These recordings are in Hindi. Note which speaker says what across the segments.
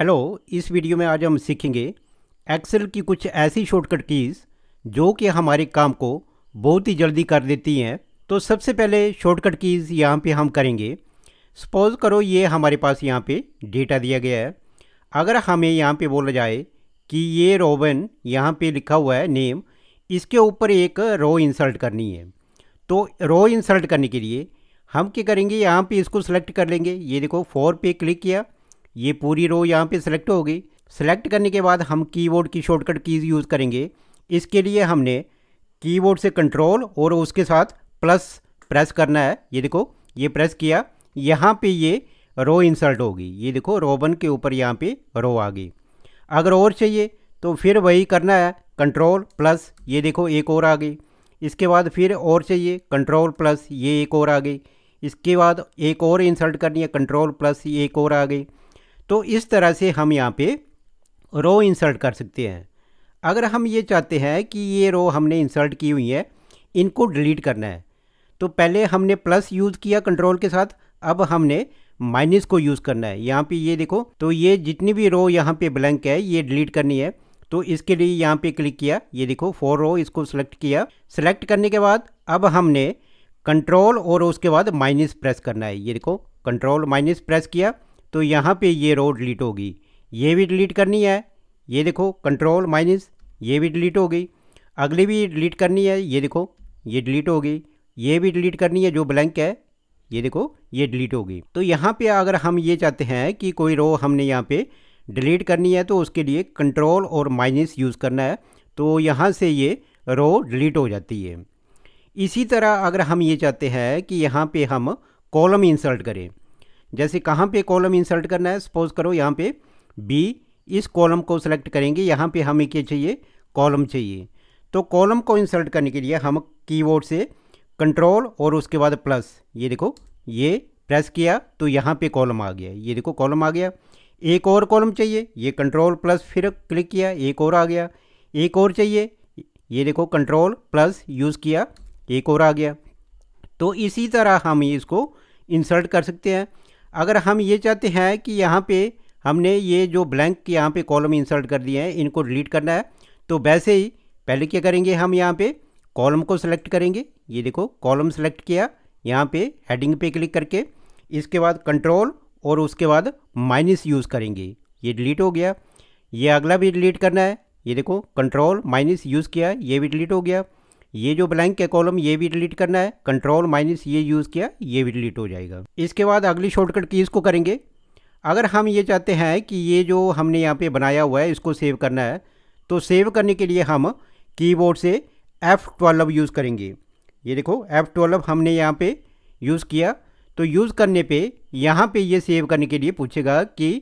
Speaker 1: हेलो इस वीडियो में आज हम सीखेंगे एक्सेल की कुछ ऐसी शॉर्टकट कीज़ जो कि हमारे काम को बहुत ही जल्दी कर देती हैं तो सबसे पहले शॉर्टकट कीज़ यहाँ पे हम करेंगे सपोज़ करो ये हमारे पास यहाँ पे डेटा दिया गया है अगर हमें यहाँ पे बोला जाए कि ये रोबन यहाँ पे लिखा हुआ है नेम इसके ऊपर एक रो इंसल्ट करनी है तो रो इंसल्ट करने के लिए हम क्या करेंगे यहाँ पर इसको सेलेक्ट कर लेंगे ये देखो फोर पे क्लिक किया ये पूरी रो यहाँ पे सिलेक्ट होगी सिलेक्ट करने के बाद हम कीबोर्ड की शॉर्टकट कीज़ यूज़ करेंगे इसके लिए हमने कीबोर्ड से कंट्रोल और उसके साथ प्लस प्रेस करना है ये देखो ये प्रेस किया यहाँ पे ये रो इंसर्ट होगी ये देखो रो वन के ऊपर यहाँ पे रो आ गई अगर और चाहिए तो फिर वही करना है कंट्रोल प्लस ये देखो एक और आ गई इसके बाद फिर और चाहिए कंट्रोल प्लस ये एक और आ गई इसके बाद एक और इंसर्ट करनी है कंट्रोल प्लस ये एक और आ गई तो इस तरह से हम यहाँ पे रो इंसर्ट कर सकते हैं अगर हम ये चाहते हैं कि ये रो हमने इंसर्ट की हुई है इनको डिलीट करना है तो पहले हमने प्लस यूज़ किया कंट्रोल के साथ अब हमने माइनस को यूज़ करना है यहाँ पे ये देखो तो ये जितनी भी रो यहाँ पे ब्लैंक है ये डिलीट करनी है तो इसके लिए यहाँ पे क्लिक किया ये देखो फोर रो इसको सिलेक्ट किया सिलेक्ट करने के बाद अब हमने कंट्रोल और उसके बाद माइनस प्रेस करना है ये देखो कंट्रोल माइनस प्रेस किया तो यहाँ पे ये रो डिलीट होगी ये भी डिलीट करनी है ये देखो कंट्रोल माइनस ये भी डिलीट होगी अगली भी डिलीट करनी है ये देखो ये डिलीट होगी ये भी डिलीट करनी है जो ब्लैंक है ये देखो ये डिलीट होगी तो यहाँ पे अगर हम ये चाहते हैं कि कोई रो हमने यहाँ पे डिलीट करनी है तो उसके लिए कंट्रोल और माइनस यूज़ करना है तो यहाँ से ये रो डिलीट हो जाती है इसी तरह अगर हम ये चाहते हैं कि यहाँ पे हम कॉलम इंसर्ट करें जैसे कहाँ पे कॉलम इंसर्ट करना है सपोज करो यहाँ पे बी इस कॉलम को सिलेक्ट करेंगे यहाँ पे हमें क्या चाहिए कॉलम चाहिए तो कॉलम को इंसर्ट करने के लिए हम कीबोर्ड से कंट्रोल और उसके बाद प्लस ये देखो ये प्रेस किया तो यहाँ पे कॉलम आ गया ये देखो कॉलम आ गया एक और कॉलम चाहिए ये कंट्रोल प्लस फिर क्लिक किया एक और आ गया एक और चाहिए ये देखो कंट्रोल प्लस यूज़ किया एक और आ गया तो इसी तरह हम इसको इंसर्ट कर सकते हैं अगर हम ये चाहते हैं कि यहाँ पे हमने ये जो ब्लैंक यहाँ पे कॉलम इंसर्ट कर दिए हैं इनको डिलीट करना है तो वैसे ही पहले क्या करेंगे हम यहाँ पे कॉलम को सिलेक्ट करेंगे ये देखो कॉलम सेलेक्ट किया यहाँ पे हेडिंग पे क्लिक करके इसके बाद कंट्रोल और उसके बाद माइनस यूज़ करेंगे ये डिलीट हो गया ये अगला भी डिलीट करना है ये देखो कंट्रोल माइनस यूज़ किया ये भी डिलीट हो गया ये जो ब्लैंक के कॉलम ये भी डिलीट करना है कंट्रोल माइनस ये यूज़ किया ये भी डिलीट हो जाएगा इसके बाद अगली शॉर्टकट कीज़ को करेंगे अगर हम ये चाहते हैं कि ये जो हमने यहाँ पे बनाया हुआ है इसको सेव करना है तो सेव करने के लिए हम कीबोर्ड से F12 यूज़ करेंगे ये देखो F12 हमने यहाँ पे यूज़ किया तो यूज़ करने पे यहाँ पे ये सेव करने के लिए पूछेगा कि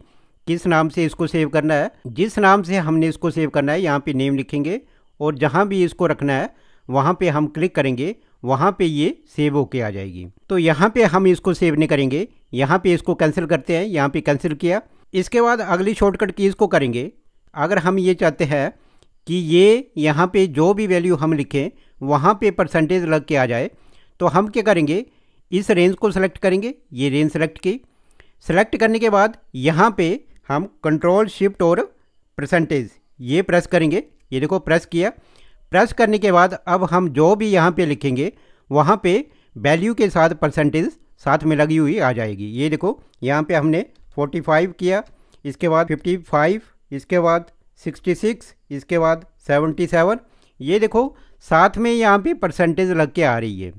Speaker 1: किस नाम से इसको सेव करना है जिस नाम से हमने इसको सेव करना है यहाँ पे नेम लिखेंगे और जहाँ भी इसको रखना है वहाँ पे हम क्लिक करेंगे वहाँ पे ये सेव होके आ जाएगी तो यहाँ पे हम इसको सेव नहीं करेंगे यहाँ पे इसको कैंसिल करते हैं यहाँ पे कैंसिल किया इसके बाद अगली शॉर्टकट कीज़ को करेंगे अगर हम ये चाहते हैं कि ये यहाँ पे जो भी वैल्यू हम लिखें वहाँ पे परसेंटेज लग के आ जाए तो हम क्या करेंगे इस रेंज को सिलेक्ट करेंगे ये रेंज सेलेक्ट की सेलेक्ट करने के बाद यहाँ पर हम कंट्रोल शिफ्ट और परसेंटेज ये प्रेस करेंगे ये देखो प्रेस किया प्रेस करने के बाद अब हम जो भी यहाँ पे लिखेंगे वहाँ पे वैल्यू के साथ परसेंटेज साथ में लगी हुई आ जाएगी ये देखो यहाँ पे हमने 45 किया इसके बाद 55 इसके बाद 66 इसके बाद 77 ये देखो साथ में यहाँ पे परसेंटेज लग के आ रही है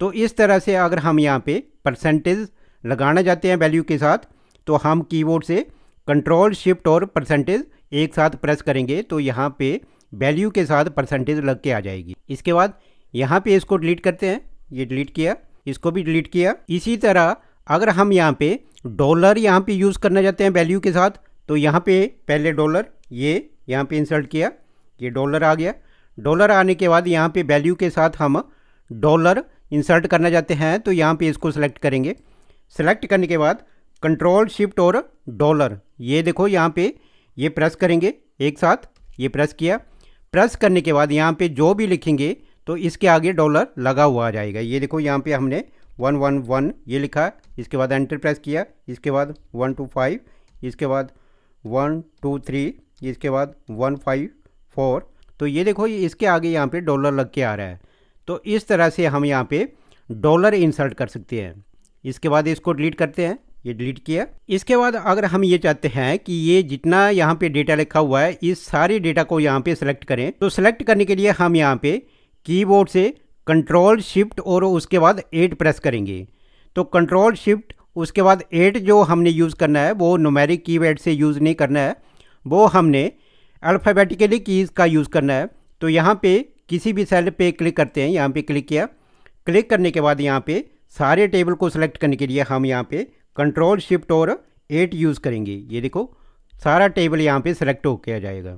Speaker 1: तो इस तरह से अगर हम यहाँ पे परसेंटेज लगाना चाहते हैं वैल्यू के साथ तो हम कीबोर्ड से कंट्रोल शिफ्ट और परसेंटेज एक साथ प्रेस करेंगे तो यहाँ पे वैल्यू के साथ परसेंटेज लग के आ जाएगी इसके बाद यहाँ पे इसको डिलीट करते हैं ये डिलीट किया इसको भी डिलीट किया इसी तरह अगर हम यहाँ पे डॉलर यहाँ पे यूज़ करना चाहते हैं वैल्यू के साथ तो यहाँ पे पहले डॉलर ये यहाँ पे इंसर्ट किया ये डॉलर आ गया डॉलर आने के बाद यहाँ पे वैल्यू के साथ हम डॉलर इंसर्ट करना चाहते हैं तो यहाँ पे इसको सेलेक्ट करेंगे सेलेक्ट करने के बाद कंट्रोल शिफ्ट और डॉलर ये देखो यहाँ पे ये प्रेस करेंगे एक साथ ये प्रेस किया प्रेस करने के बाद यहाँ पे जो भी लिखेंगे तो इसके आगे डॉलर लगा हुआ आ जाएगा ये देखो यहाँ पे हमने वन वन वन ये लिखा इसके बाद एंटर प्रेस किया इसके बाद वन टू फाइव इसके बाद वन टू थ्री इसके बाद वन फाइव फोर तो ये देखो इसके आगे यहाँ पे डॉलर लग के आ रहा है तो इस तरह से हम यहाँ पे डॉलर इंसर्ट कर सकते हैं इसके बाद इसको डिलीट करते हैं ये डिलीट किया इसके बाद अगर हम ये चाहते हैं कि ये जितना यहाँ पे डेटा लिखा हुआ है इस सारे डेटा को यहाँ पे सेलेक्ट करें तो सेलेक्ट करने के लिए हम यहाँ पे कीबोर्ड से कंट्रोल शिफ्ट और उसके बाद एट प्रेस करेंगे तो कंट्रोल शिफ्ट उसके बाद एट जो हमने यूज़ करना है वो नोमेरिक की से यूज़ नहीं करना है वो हमने अल्फ़ाबेटिकली कीज़ का यूज़ करना है तो यहाँ पे किसी भी सेल पे क्लिक करते हैं यहाँ पे क्लिक किया क्लिक करने के बाद यहाँ पे सारे टेबल को सेलेक्ट करने के लिए हम यहाँ पे कंट्रोल शिफ्ट और एट यूज़ करेंगे ये देखो सारा टेबल यहाँ पे सेलेक्ट हो किया जाएगा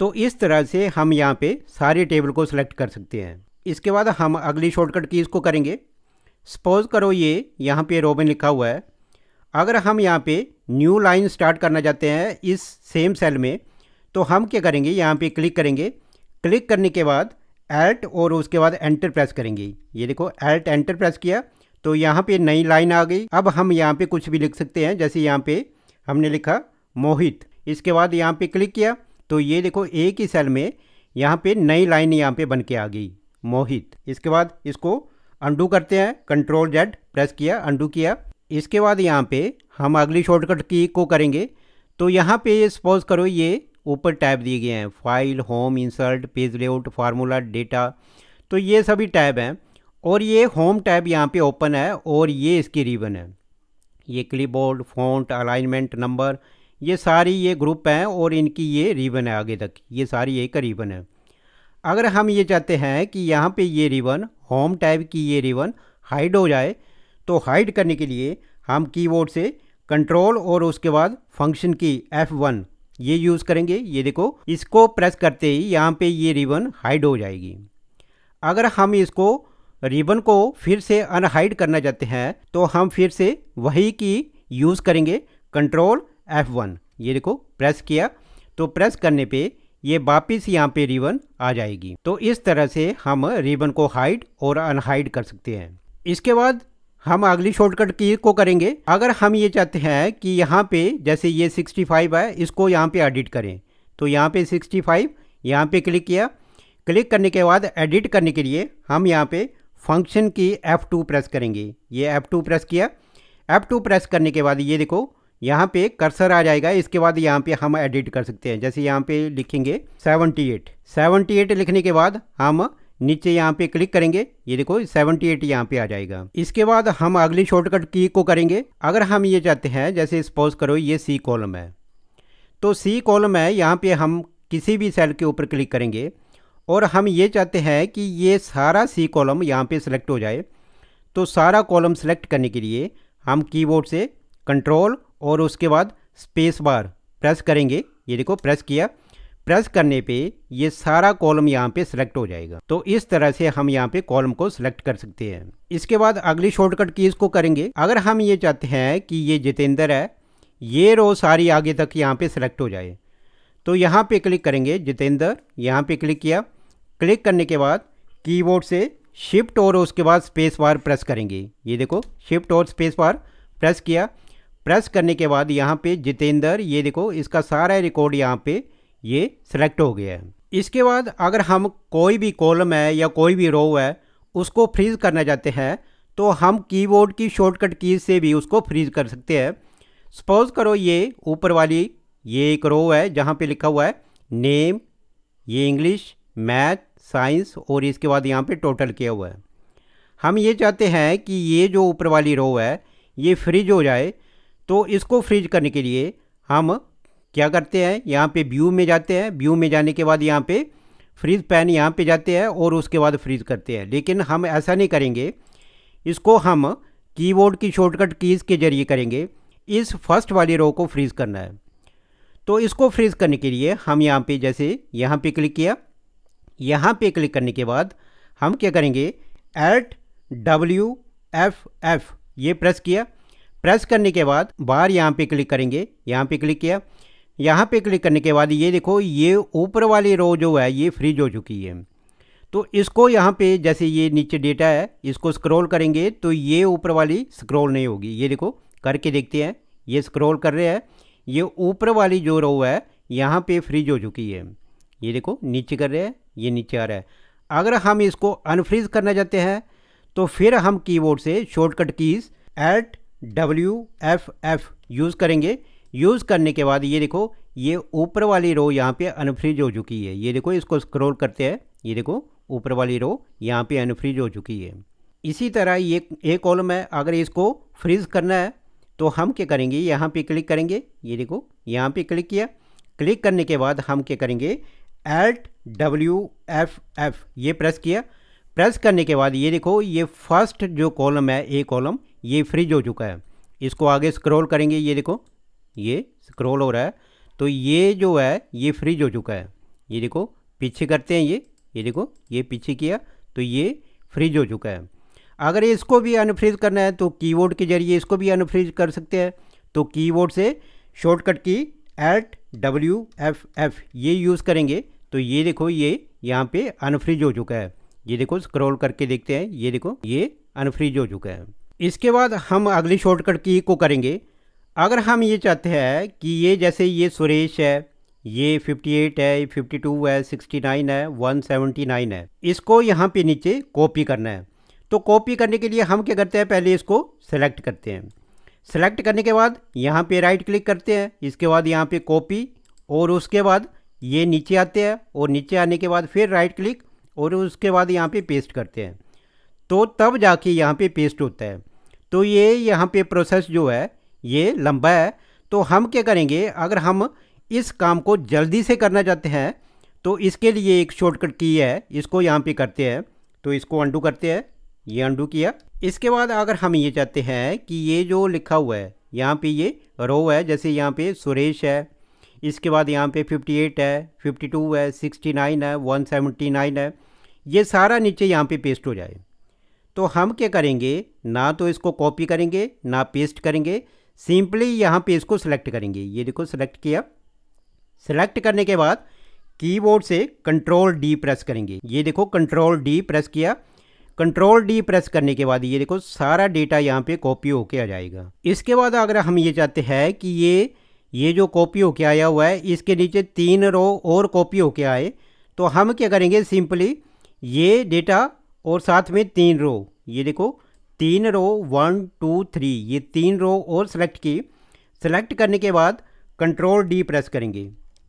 Speaker 1: तो इस तरह से हम यहाँ पे सारे टेबल को सिलेक्ट कर सकते हैं इसके बाद हम अगली शॉर्टकट कीज़ को करेंगे सपोज़ करो ये यहाँ पे रोबिन लिखा हुआ है अगर हम यहाँ पे न्यू लाइन स्टार्ट करना चाहते हैं इस सेम सेल में तो हम क्या करेंगे यहाँ पे क्लिक करेंगे क्लिक करने के बाद एल्ट और उसके बाद एंटर प्रेस करेंगे ये देखो एल्ट एंटर प्रेस किया तो यहाँ पे नई लाइन आ गई अब हम यहाँ पे कुछ भी लिख सकते हैं जैसे यहाँ पे हमने लिखा मोहित इसके बाद यहाँ पे क्लिक किया तो ये देखो एक ही सेल में यहाँ पे नई लाइन यहाँ पे बन के आ गई मोहित इसके बाद इसको अंडू करते हैं कंट्रोल जेड प्रेस किया अंडू किया इसके बाद यहाँ पे हम अगली शॉर्टकट की को करेंगे तो यहाँ पे सपोज करो ये ऊपर टैब दिए गए हैं file home insert page layout formula data तो ये सभी टैब हैं और ये होम टैब यहाँ पे ओपन है और ये इसकी रिबन है ये क्लिपबोर्ड फॉन्ट अलाइनमेंट नंबर ये सारी ये ग्रुप हैं और इनकी ये रिबन है आगे तक ये सारी एक रिबन है अगर हम ये चाहते हैं कि यहाँ पे ये रिबन होम टैब की ये रिबन हाइड हो जाए तो हाइड करने के लिए हम कीबोर्ड से कंट्रोल और उसके बाद फंक्शन की F1 ये यूज़ करेंगे ये देखो इसको प्रेस करते ही यहाँ पे ये रिबन हाइड हो जाएगी अगर हम इसको रिबन को फिर से अनहाइड करना चाहते हैं तो हम फिर से वही की यूज़ करेंगे कंट्रोल F1 ये देखो प्रेस किया तो प्रेस करने पे ये वापस यहाँ पे रिबन आ जाएगी तो इस तरह से हम रिबन को हाइड और अनहाइड कर सकते हैं इसके बाद हम अगली शॉर्टकट की को करेंगे अगर हम ये चाहते हैं कि यहाँ पे जैसे ये 65 है इसको यहाँ पे एडिट करें तो यहाँ पे 65 फाइव यहाँ पर क्लिक किया क्लिक करने के बाद एडिट करने के लिए हम यहाँ पे फंक्शन की F2 प्रेस करेंगे ये F2 प्रेस किया F2 प्रेस करने के बाद ये देखो यहाँ पे कर्सर आ जाएगा इसके बाद यहाँ पे हम एडिट कर सकते हैं जैसे यहाँ पे लिखेंगे 78 78 लिखने के बाद हम नीचे यहाँ पे क्लिक करेंगे ये देखो 78 एट यहाँ पे आ जाएगा इसके बाद हम अगली शॉर्टकट की को करेंगे अगर हम ये चाहते हैं जैसे स्पोज करो ये सी कॉलम है तो सी कॉलम है यहाँ पे हम किसी भी सेल के ऊपर क्लिक करेंगे और हम ये चाहते हैं कि ये सारा सी कॉलम यहाँ पे सिलेक्ट हो जाए तो सारा कॉलम सेलेक्ट करने के लिए हम कीबोर्ड से कंट्रोल और उसके बाद स्पेस बार प्रेस करेंगे ये देखो प्रेस किया प्रेस करने पे ये सारा कॉलम यहाँ पे सिलेक्ट हो जाएगा तो इस तरह से हम यहाँ पे कॉलम को सिलेक्ट कर सकते हैं इसके बाद अगली शॉर्टकट कीज़ को करेंगे अगर हम ये चाहते हैं कि ये जितेंद्र है ये रो सारी आगे तक यहाँ पे सिलेक्ट हो जाए तो यहाँ पे क्लिक करेंगे जितेंद्र यहाँ पे क्लिक किया क्लिक करने के बाद कीबोर्ड से शिफ्ट और उसके बाद स्पेस बार प्रेस करेंगे ये देखो शिफ्ट और स्पेस बार प्रेस किया प्रेस करने के बाद यहाँ पे जितेंद्र ये देखो इसका सारा रिकॉर्ड यहाँ पे ये सिलेक्ट हो गया है इसके बाद अगर हम कोई भी कॉलम है या कोई भी रो है उसको फ्रीज़ करना चाहते हैं तो हम कीबोर्ड की शॉर्टकट कीज से भी उसको फ्रीज़ कर सकते हैं सपोज़ करो ये ऊपर वाली ये एक रो है जहाँ पे लिखा हुआ है नेम ये इंग्लिश मैथ साइंस और इसके बाद यहाँ पे टोटल किया हुआ है हम ये चाहते हैं कि ये जो ऊपर वाली रो है ये फ्रीज हो जाए तो इसको फ्रीज करने के लिए हम क्या करते हैं यहाँ पे व्यू में जाते हैं व्यू में जाने के बाद यहाँ पे फ्रीज पैन यहाँ पे जाते हैं और उसके बाद फ्रीज करते हैं लेकिन हम ऐसा नहीं करेंगे इसको हम कीबोर्ड की शॉर्टकट कीज़ के ज़रिए करेंगे इस फर्स्ट वाली रो को फ्रीज़ करना है तो इसको फ्रीज़ करने के लिए हम यहाँ पे जैसे यहाँ पे क्लिक किया यहाँ पे क्लिक करने के बाद हम क्या करेंगे एट डब्ल्यू एफ एफ ये प्रेस किया प्रेस करने के बाद बाहर यहाँ पे क्लिक करेंगे यहाँ पे क्लिक किया यहाँ पे क्लिक करने के बाद ये देखो ये ऊपर वाली रो जो है ये फ्रीज हो चुकी है तो इसको यहाँ पे जैसे ये नीचे डेटा है इसको स्क्रॉल करेंगे तो ये ऊपर वाली स्क्रॉल नहीं होगी ये देखो करके देखते हैं ये स्क्रॉल कर रहे हैं ये ऊपर वाली जो रो है यहाँ पे फ्रीज हो चुकी है ये देखो नीचे कर रहे हैं ये नीचे आ रहा है अगर हम इसको अनफ्रीज करना चाहते हैं तो फिर हम कीबोर्ड से shortcut keys alt W F F use करेंगे यूज़ करने के बाद ये देखो ये ऊपर वाली रो यहाँ पे अनफ्रीज हो चुकी है ये देखो इसको स्क्रॉल करते हैं ये देखो ऊपर वाली रो यहाँ पे अनफ्रीज हो चुकी है इसी तरह ये एक कॉलम है अगर इसको फ्रीज करना है तो हम क्या करेंगे यहाँ पे क्लिक करेंगे ये देखो यहाँ पे क्लिक किया क्लिक करने के बाद हम क्या करेंगे एल्ट डब्ल्यू एफ एफ ये प्रेस किया प्रेस करने के बाद ये देखो ये फर्स्ट जो कॉलम है ए कॉलम ये फ्रिज हो चुका है इसको आगे स्क्रॉल करेंगे ये देखो ये स्क्रॉल हो रहा है तो ये जो है ये फ्रिज हो चुका है ये देखो पीछे करते हैं ये ये देखो ये पीछे किया तो ये फ्रिज हो चुका है अगर इसको भी अनफ्रीज करना है तो कीबोर्ड के जरिए इसको भी अनफ्रीज कर सकते हैं तो कीबोर्ड से shortcut key alt W F F ये यूज़ करेंगे तो ये देखो ये यहाँ पे अनफ्रिज हो चुका है ये देखो स्क्रॉल करके देखते हैं ये देखो ये अनफ्रिज हो चुका है इसके बाद हम अगली शॉर्टकट की को करेंगे अगर हम ये चाहते हैं कि ये जैसे ये सुरेश है ये 58 है 52 है 69 है 179 है इसको यहाँ पे नीचे कॉपी करना है तो कॉपी करने के लिए हम क्या करते हैं पहले इसको सेलेक्ट करते हैं सेलेक्ट करने के बाद यहाँ पे राइट क्लिक करते हैं इसके बाद यहाँ पे कॉपी और उसके बाद ये नीचे आते हैं और नीचे आने के बाद फिर राइट क्लिक और उसके बाद यहाँ पे पेस्ट करते हैं तो तब जाके यहाँ पे पेस्ट होता है तो ये यहाँ पे प्रोसेस जो है ये लंबा है तो हम क्या करेंगे अगर हम इस काम को जल्दी से करना चाहते हैं तो इसके लिए एक शॉर्टकट की है इसको यहाँ पे करते हैं तो इसको अंडू करते हैं ये अंडू किया इसके बाद अगर हम ये चाहते हैं कि ये जो लिखा हुआ है यहाँ पे ये रो है जैसे यहाँ पे सुरेश है इसके बाद यहाँ पे 58 है 52 है 69 है 179 है ये सारा नीचे यहाँ पे पेस्ट हो जाए तो हम क्या करेंगे ना तो इसको कॉपी करेंगे ना पेस्ट करेंगे सिंपली यहाँ पे इसको सेलेक्ट करेंगे ये देखो सिलेक्ट किया सेलेक्ट करने के बाद कीबोर्ड से कंट्रोल डी प्रेस करेंगे ये देखो कंट्रोल डी प्रेस किया कंट्रोल डी प्रेस करने के बाद ये देखो सारा डेटा यहाँ पे कॉपी होके आ जाएगा इसके बाद अगर हम ये चाहते हैं कि ये ये जो कॉपी होके आया हुआ है इसके नीचे तीन रो और कॉपी होके आए तो हम क्या करेंगे सिंपली ये डेटा और साथ में तीन रो ये देखो तीन रो वन टू थ्री ये तीन रो और सेलेक्ट की सेलेक्ट करने के बाद कंट्रोल डी प्रेस करेंगे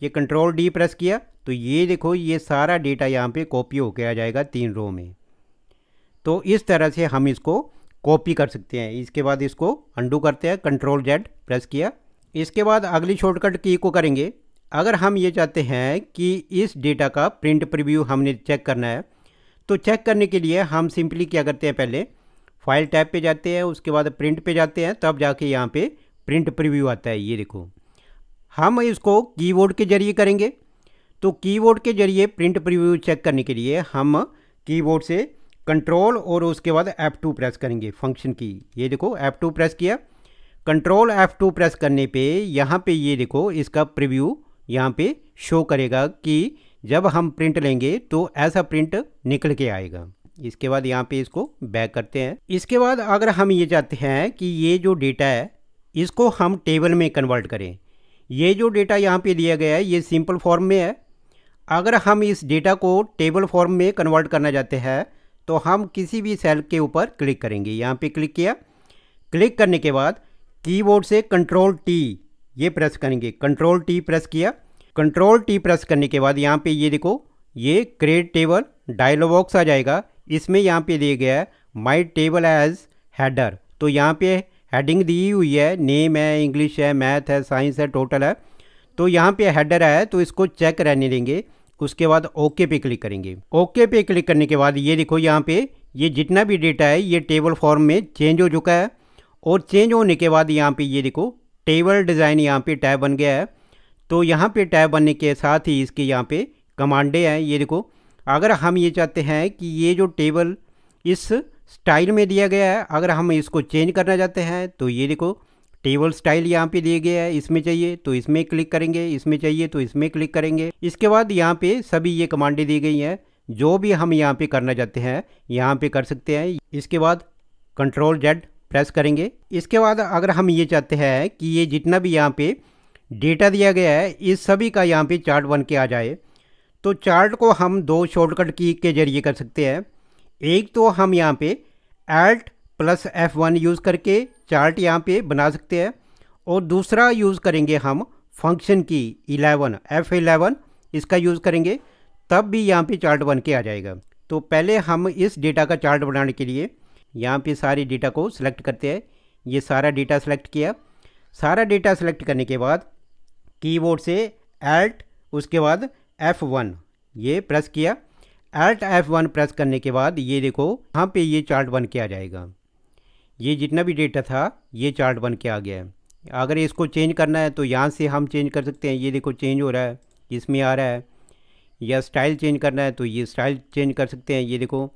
Speaker 1: ये कंट्रोल डी प्रेस किया तो ये देखो ये सारा डेटा यहाँ पे कॉपी होके आ जाएगा तीन रो में तो इस तरह से हम इसको कॉपी कर सकते हैं इसके बाद इसको अंडू करते हैं कंट्रोल जेड प्रेस किया इसके बाद अगली शॉर्टकट की को करेंगे अगर हम ये चाहते हैं कि इस डेटा का प्रिंट प्रीव्यू हमने चेक करना है तो चेक करने के लिए हम सिंपली क्या करते हैं पहले फाइल टैब पे जाते हैं उसके बाद प्रिंट पे जाते हैं तब जाके यहाँ पे प्रिंट प्रीव्यू आता है ये देखो हम इसको कीबोर्ड के ज़रिए करेंगे तो कीबोर्ड के ज़रिए प्रिंट प्रिव्यू चेक करने के लिए हम कीबोर्ड से कंट्रोल और उसके बाद टू प्रेस करेंगे फंक्शन की ये देखो टू प्रेस किया कंट्रोल F2 प्रेस करने पे यहाँ पे ये देखो इसका प्रीव्यू यहाँ पे शो करेगा कि जब हम प्रिंट लेंगे तो ऐसा प्रिंट निकल के आएगा इसके बाद यहाँ पे इसको बैक करते हैं इसके बाद अगर हम ये चाहते हैं कि ये जो डेटा है इसको हम टेबल में कन्वर्ट करें ये जो डेटा यहाँ पे दिया गया है ये सिंपल फॉर्म में है अगर हम इस डेटा को टेबल फॉर्म में कन्वर्ट करना चाहते हैं तो हम किसी भी सेल के ऊपर क्लिक करेंगे यहाँ पे क्लिक किया क्लिक करने के बाद कीबोर्ड से कंट्रोल टी ये प्रेस करेंगे कंट्रोल टी प्रेस किया कंट्रोल टी प्रेस करने के बाद यहाँ पे ये देखो ये क्रिएट टेबल डायलॉग बॉक्स आ जाएगा इसमें यहाँ पे दिया गया है माई टेबल एज हैडर तो यहाँ पे हेडिंग दी हुई है नेम है इंग्लिश है मैथ है साइंस है टोटल है तो यहाँ पे हेडर है तो इसको चेक रहने देंगे उसके बाद ओके पे क्लिक करेंगे ओके पे क्लिक करने के बाद ये देखो यहाँ पे ये जितना भी डेटा है ये टेबल फॉर्म में चेंज हो चुका है और चेंज होने के बाद यहाँ पे ये देखो टेबल डिज़ाइन यहाँ पे टैब बन गया है तो यहाँ पे टैब बनने के साथ ही इसके यहाँ पे कमांडे हैं ये देखो अगर हम ये चाहते हैं कि ये जो टेबल इस स्टाइल में दिया गया है अगर हम इसको चेंज करना चाहते हैं तो ये देखो टेबल स्टाइल यहाँ पे दिया गया है इसमें चाहिए तो इसमें क्लिक करेंगे इसमें चाहिए तो इसमें क्लिक करेंगे इसके बाद यहाँ पे सभी ये कमांडें दी गई हैं जो भी हम यहाँ पे करना चाहते हैं यहाँ पे कर सकते हैं इसके बाद कंट्रोल जेड प्रेस करेंगे इसके बाद अगर हम ये चाहते हैं कि ये जितना भी यहाँ पे डेटा दिया गया है इस सभी का यहाँ पे चार्ट बन के आ जाए तो चार्ट को हम दो शॉर्टकट की के जरिए कर सकते हैं एक तो हम यहाँ पे alt plus F one use करके चार्ट यहाँ पे बना सकते हैं और दूसरा यूज़ करेंगे हम function key eleven F eleven इसका यूज़ करेंगे तब भी यहाँ पे चार्ट बन के आ जाएगा तो पहले हम इस डेटा का चार्ट बनाने के लिए यहाँ पे सारे डेटा को सिलेक्ट करते हैं ये सारा डेटा सेलेक्ट किया सारा डेटा सेलेक्ट करने के बाद कीबोर्ड से एल्ट उसके बाद F1 ये प्रेस किया एल्ट F1 प्रेस करने के बाद ये देखो यहाँ पे ये चार्ट बन के आ जाएगा ये जितना भी डेटा था ये चार्ट बन के आ गया है अगर इसको चेंज करना है तो यहाँ से हम चेंज कर सकते हैं ये देखो चेंज हो रहा है इसमें आ रहा है या स्टाइल चेंज करना है तो ये स्टाइल चेंज कर सकते हैं ये देखो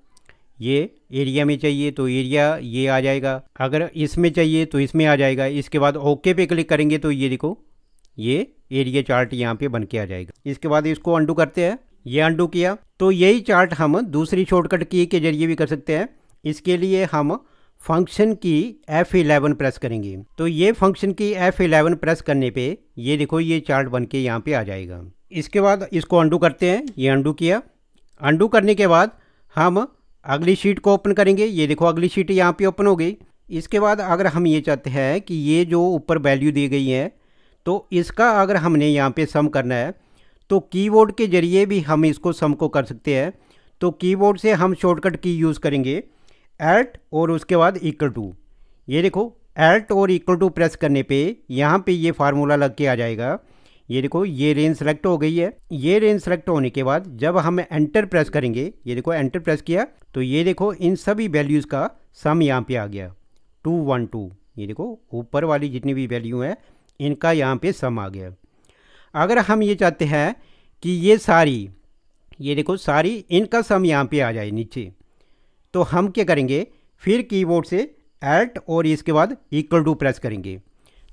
Speaker 1: ये एरिया में चाहिए तो एरिया ये आ जाएगा अगर इसमें चाहिए तो इसमें आ जाएगा इसके बाद ओके पे क्लिक करेंगे तो ये देखो ये एरिया चार्ट यहाँ पे बन के आ जाएगा इसके बाद इसको अंडू करते हैं ये अंडू किया तो यही चार्ट हम दूसरी शॉर्टकट की के जरिए भी कर सकते हैं इसके लिए हम फंक्शन की एफ इलेवन प्रेस करेंगे तो ये फंक्शन की एफ इलेवन प्रेस करने पे ये देखो ये चार्ट बन के यहाँ पे आ जाएगा इसके बाद इसको अंडू करते हैं ये अंडू किया अंडू करने के बाद हम अगली शीट को ओपन करेंगे ये देखो अगली शीट यहाँ पे ओपन हो गई इसके बाद अगर हम ये चाहते हैं कि ये जो ऊपर वैल्यू दी गई है तो इसका अगर हमने यहाँ पे सम करना है तो कीबोर्ड के ज़रिए भी हम इसको सम को कर सकते हैं तो कीबोर्ड से हम शॉर्टकट की यूज़ करेंगे एल्ट और उसके बाद इक्वल टू ये देखो एल्ट और इक्वल टू प्रेस करने पे यहाँ पे ये फार्मूला लग के आ जाएगा ये देखो ये रेंज सेलेक्ट हो गई है ये रेंज सेलेक्ट होने के बाद जब हम एंटर प्रेस करेंगे ये देखो एंटर प्रेस किया तो ये देखो इन सभी वैल्यूज़ का सम यहाँ पे आ गया टू वन टू ये देखो ऊपर वाली जितनी भी वैल्यू है इनका यहाँ पे सम आ गया अगर हम ये चाहते हैं कि ये सारी ये देखो सारी इनका सम यहाँ पे आ जाए नीचे तो हम क्या करेंगे फिर कीबोर्ड से एल्ट और इसके बाद इक्वल टू प्रेस करेंगे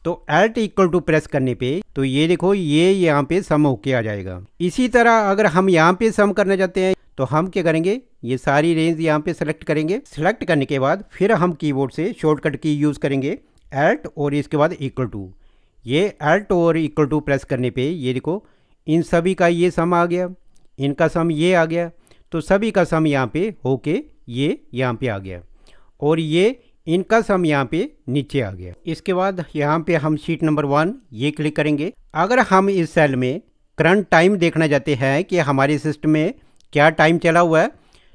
Speaker 1: तो एल्ट इक्वल टू प्रेस करने पे तो ये देखो ये यहाँ पे सम होके आ जाएगा इसी तरह अगर हम यहाँ पे सम करना चाहते हैं तो हम क्या करेंगे ये सारी रेंज यहाँ पे सेलेक्ट करेंगे सेलेक्ट करने के बाद फिर हम कीबोर्ड से शॉर्टकट की यूज़ करेंगे एल्ट और इसके बाद इक्वल टू ये एल्ट और इक्वल टू प्रेस करने पे ये देखो इन सभी का ये सम आ गया इनका सम ये आ गया तो सभी का सम यहाँ पे होके ये यहाँ पे आ गया और ये इनका सम यहाँ पे नीचे आ गया इसके बाद यहाँ पे हम शीट नंबर वन ये क्लिक करेंगे अगर हम इस सेल में करंट टाइम देखना चाहते हैं कि हमारे सिस्टम में क्या टाइम चला हुआ है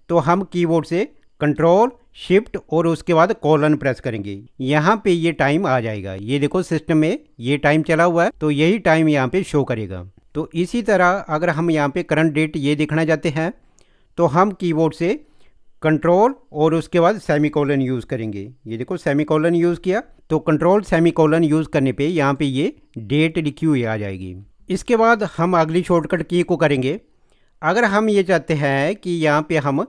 Speaker 1: तो हम कीबोर्ड से कंट्रोल शिफ्ट और उसके बाद कॉलन प्रेस करेंगे यहाँ पे ये टाइम आ जाएगा ये देखो सिस्टम में ये टाइम चला हुआ है तो यही टाइम यहाँ पे शो करेगा तो इसी तरह अगर हम यहाँ पे करंट डेट ये देखना चाहते हैं तो हम कीबोर्ड से कंट्रोल और उसके बाद सेमी कॉलन यूज़ करेंगे ये देखो सेमी कॉलन यूज़ किया तो कंट्रोल सेमी कॉलन यूज़ करने पे यहाँ पे ये डेट लिखी हुई आ जाएगी इसके बाद हम अगली शॉर्टकट की को करेंगे अगर हम ये चाहते हैं कि यहाँ पे हम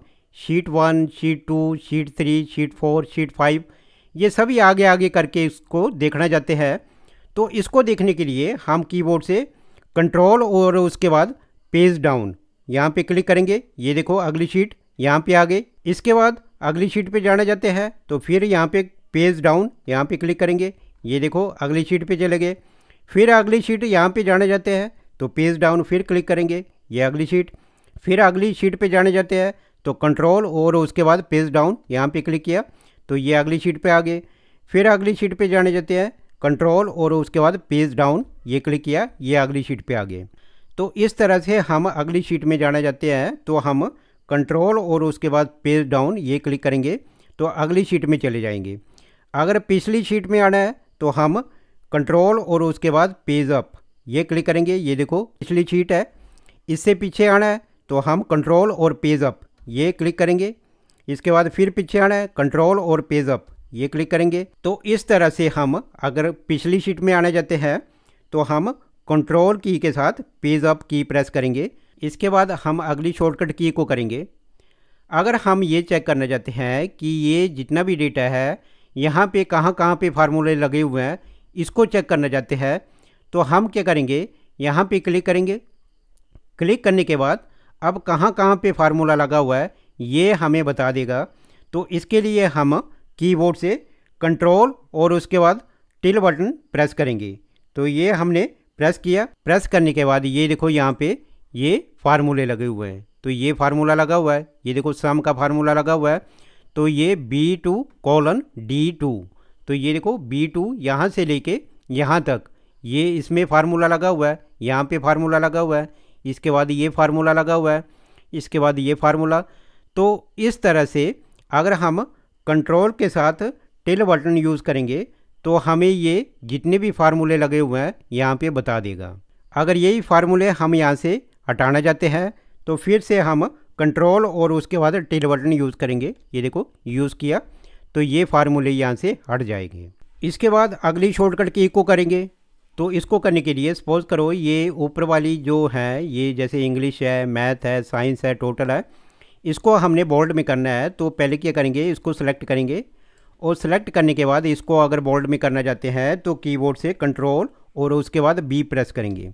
Speaker 1: sheet one sheet two sheet three sheet four sheet five ये सभी आगे आगे करके इसको देखना चाहते हैं तो इसको देखने के लिए हम कीबोर्ड से कंट्रोल और उसके बाद पेज डाउन यहाँ पे क्लिक करेंगे ये देखो अगली शीट यहाँ पे आ गए इसके बाद अगली शीट पे जाना जाते हैं तो फिर यहाँ पे पेज डाउन यहाँ पे क्लिक करेंगे ये देखो अगली शीट पे चले गए फिर अगली शीट यहाँ पे जाने जाते हैं तो पेज डाउन फिर क्लिक करेंगे ये अगली शीट फिर अगली शीट पे जाने जाते हैं तो कंट्रोल और उसके बाद पेज डाउन यहाँ पे क्लिक किया तो ये अगली शीट पे आ गए फिर अगली शीट पे जाने जाते हैं कंट्रोल और उसके बाद पेज डाउन ये क्लिक किया ये अगली शीट पे आ गए तो इस तरह से हम अगली शीट में जाने जाते हैं तो हम कंट्रोल और उसके बाद पेज डाउन ये क्लिक करेंगे तो अगली शीट में चले जाएंगे अगर पिछली शीट में आना है तो हम कंट्रोल और उसके बाद पेज अप ये क्लिक करेंगे ये देखो पिछली शीट है इससे पीछे आना है तो हम कंट्रोल और पेज अप ये क्लिक करेंगे इसके बाद फिर पीछे आना है कंट्रोल और पेज अप ये क्लिक करेंगे तो इस तरह से हम अगर पिछली शीट में आने जाते हैं तो हम कंट्रोल की के साथ पेज अप की प्रेस करेंगे इसके बाद हम अगली शॉर्टकट की को करेंगे अगर हम ये चेक करना चाहते हैं कि ये जितना भी डेटा है यहाँ पे कहाँ कहाँ पे फार्मूले लगे हुए हैं इसको चेक करना चाहते हैं तो हम क्या करेंगे यहाँ पे क्लिक करेंगे क्लिक करने के बाद अब कहाँ कहाँ पे फार्मूला लगा हुआ है ये हमें बता देगा तो इसके लिए हम कीबोर्ड से कंट्रोल और उसके बाद टिल बटन प्रेस करेंगे तो ये हमने प्रेस किया प्रेस करने के बाद ये देखो यहाँ पे ये फार्मूले लगे हुए हैं तो ये फार्मूला लगा हुआ है ये देखो सम का फार्मूला लगा हुआ है तो ये B two colon D two तो ये देखो बी टू यहाँ से लेके यहाँ तक ये इसमें फार्मूला लगा हुआ है यहाँ पे फार्मूला लगा हुआ है इसके बाद ये फार्मूला लगा हुआ है इसके बाद ये फार्मूला तो इस तरह से अगर हम कंट्रोल के साथ टेल बटन यूज़ करेंगे तो हमें ये जितने भी फार्मूले लगे हुए हैं यहाँ पर बता देगा अगर यही फार्मूले हम यहाँ से हटाना चाहते हैं तो फिर से हम कंट्रोल और उसके बाद टिल बटन यूज़ करेंगे ये देखो यूज़ किया तो ये फार्मूले यहाँ से हट जाएंगे इसके बाद अगली शॉर्टकट की को करेंगे तो इसको करने के लिए सपोज़ करो ये ऊपर वाली जो है ये जैसे इंग्लिश है मैथ है साइंस है टोटल है इसको हमने बोल्ड में करना है तो पहले क्या करेंगे इसको सेलेक्ट करेंगे और सेलेक्ट करने के बाद इसको अगर बोल्ड में करना चाहते हैं तो कीबोर्ड से कंट्रोल और उसके बाद बी प्रेस करेंगे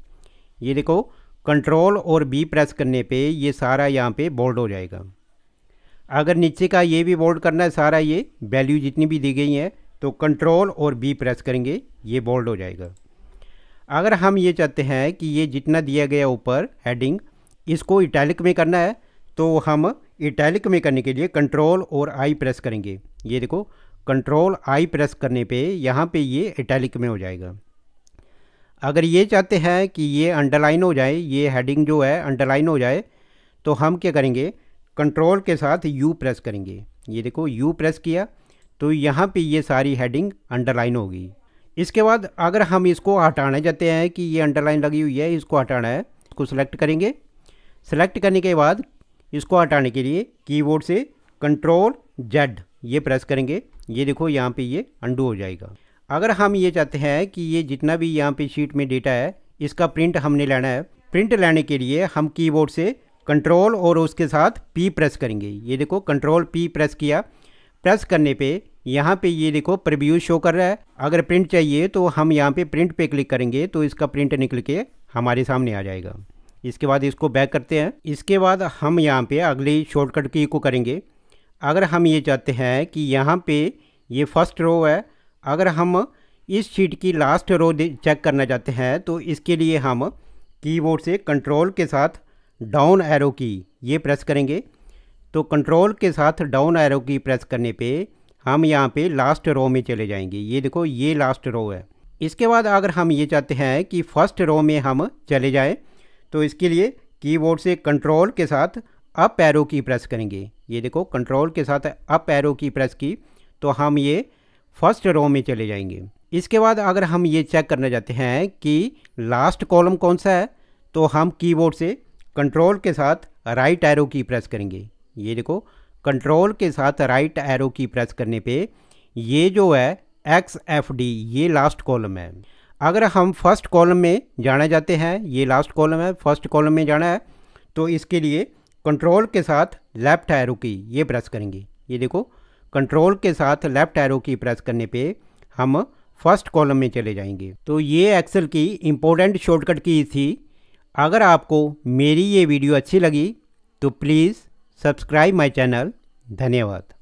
Speaker 1: ये देखो कंट्रोल और बी प्रेस करने पे ये सारा यहाँ पे बोल्ड हो जाएगा अगर नीचे का ये भी बोल्ड करना है सारा ये वैल्यू जितनी भी दी गई है तो कंट्रोल और बी प्रेस करेंगे ये बोल्ड हो जाएगा अगर हम ये चाहते हैं कि ये जितना दिया गया ऊपर हेडिंग इसको इटैलिक में करना है तो हम इटैलिक में करने के लिए कंट्रोल और आई प्रेस करेंगे ये देखो कंट्रोल आई प्रेस करने पे यहाँ पे ये इटैलिक में हो जाएगा अगर ये चाहते हैं कि ये अंडरलाइन हो जाए ये हेडिंग जो है अंडरलाइन हो जाए तो हम क्या करेंगे कंट्रोल के साथ यू प्रेस करेंगे ये देखो यू प्रेस किया तो यहाँ पे ये सारी हेडिंग अंडरलाइन होगी इसके बाद अगर हम इसको हटाना चाहते हैं कि ये अंडरलाइन लगी हुई है इसको हटाना है इसको सेलेक्ट करेंगे सेलेक्ट करने के बाद इसको हटाने के लिए कीबोर्ड से कंट्रोल जेड ये प्रेस करेंगे ये देखो यहाँ पे ये अंडू हो जाएगा अगर हम ये चाहते हैं कि ये जितना भी यहाँ पे शीट में डेटा है इसका प्रिंट हमने लेना है प्रिंट लेने के लिए हम कीबोर्ड से कंट्रोल और उसके साथ पी प्रेस करेंगे ये देखो कंट्रोल पी प्रेस किया प्रेस करने पे यहाँ पे ये देखो प्रिव्यू शो कर रहा है अगर प्रिंट चाहिए तो हम यहाँ पे प्रिंट पे क्लिक करेंगे तो इसका प्रिंट निकल के हमारे सामने आ जाएगा इसके बाद इसको बैक करते हैं इसके बाद हम यहाँ पे अगली शॉर्टकट की को करेंगे अगर हम ये चाहते हैं कि यहाँ पे ये फर्स्ट रो है अगर हम इस शीट की लास्ट रो चेक करना चाहते हैं तो इसके लिए हम कीबोर्ड से कंट्रोल के साथ डाउन एरो की ये प्रेस करेंगे तो कंट्रोल के साथ डाउन एरो की प्रेस करने पे हम यहाँ पे लास्ट रो में चले जाएंगे ये देखो ये लास्ट रो है इसके बाद अगर हम ये चाहते हैं कि फर्स्ट रो में हम चले जाएं तो इसके लिए कीबोर्ड से कंट्रोल के साथ अप एरो की प्रेस करेंगे ये देखो कंट्रोल के साथ अप एरो की प्रेस की तो हम ये फर्स्ट रो में चले जाएंगे इसके बाद अगर हम ये चेक करना चाहते हैं कि लास्ट कॉलम कौन सा है तो हम कीबोर्ड से कंट्रोल के साथ राइट एरो की प्रेस करेंगे ये देखो कंट्रोल के साथ राइट एरो की प्रेस करने पे ये जो है एक्स एफ डी ये लास्ट कॉलम है अगर हम फर्स्ट कॉलम में जाना चाहते हैं ये लास्ट कॉलम है फर्स्ट कॉलम में जाना है तो इसके लिए कंट्रोल के साथ लेफ्ट एरो की ये प्रेस करेंगे ये देखो कंट्रोल के साथ लेफ्ट एरो की प्रेस करने पे हम फर्स्ट कॉलम में चले जाएंगे तो ये एक्सेल की इम्पोर्टेंट शॉर्टकट की थी अगर आपको मेरी ये वीडियो अच्छी लगी तो प्लीज़ सब्सक्राइब माय चैनल धन्यवाद